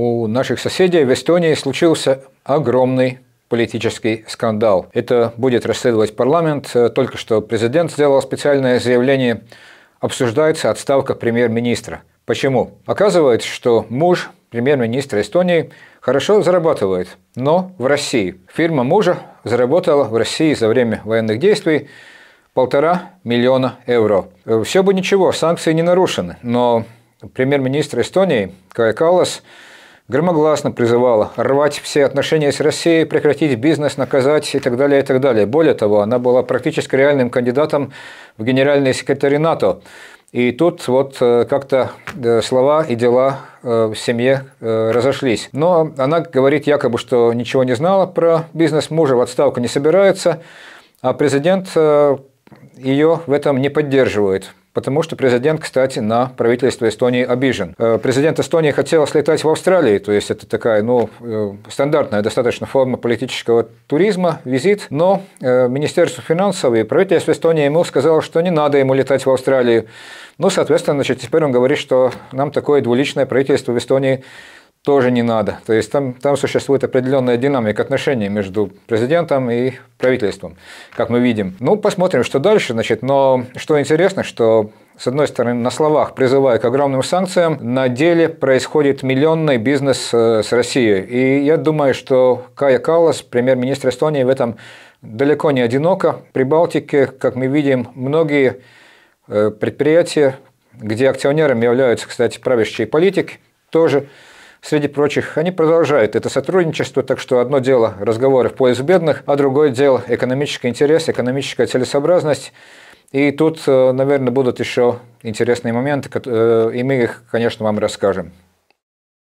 у наших соседей в Эстонии случился огромный политический скандал. Это будет расследовать парламент. Только что президент сделал специальное заявление. Обсуждается отставка премьер-министра. Почему? Оказывается, что муж премьер-министра Эстонии хорошо зарабатывает, но в России. Фирма мужа заработала в России за время военных действий полтора миллиона евро. Все бы ничего, санкции не нарушены, но премьер-министр Эстонии Кая Каллас громогласно призывала рвать все отношения с Россией, прекратить бизнес, наказать и так далее, и так далее. Более того, она была практически реальным кандидатом в генеральный секретарь НАТО. И тут вот э, как-то э, слова и дела э, в семье разошлись. Но она говорит якобы, что ничего не знала про бизнес, мужа в отставку не собирается, а президент ее в этом не поддерживает потому что президент, кстати, на правительство Эстонии обижен. Э, президент Эстонии хотел слетать в Австралию, то есть это такая, ну, э, стандартная достаточно форма политического туризма, визит, но э, Министерство финансов и правительство Эстонии ему сказало, что не надо ему летать в Австралию. Ну, соответственно, значит, теперь он говорит, что нам такое двуличное правительство в Эстонии тоже не надо. То есть там, там существует определенная динамика отношений между президентом и правительством, как мы видим. Ну, посмотрим, что дальше. Значит, но что интересно, что с одной стороны, на словах призывая к огромным санкциям, на деле происходит миллионный бизнес э, с Россией. И я думаю, что Кая Каллас, премьер-министр Эстонии, в этом далеко не одиноко. При Балтике, как мы видим, многие э, предприятия, где акционерами являются, кстати, правящие политики, тоже Среди прочих, они продолжают это сотрудничество, так что одно дело разговоры в пользу бедных, а другое дело экономический интерес, экономическая целесообразность. И тут, э, наверное, будут еще интересные моменты, э, и мы их, конечно, вам расскажем.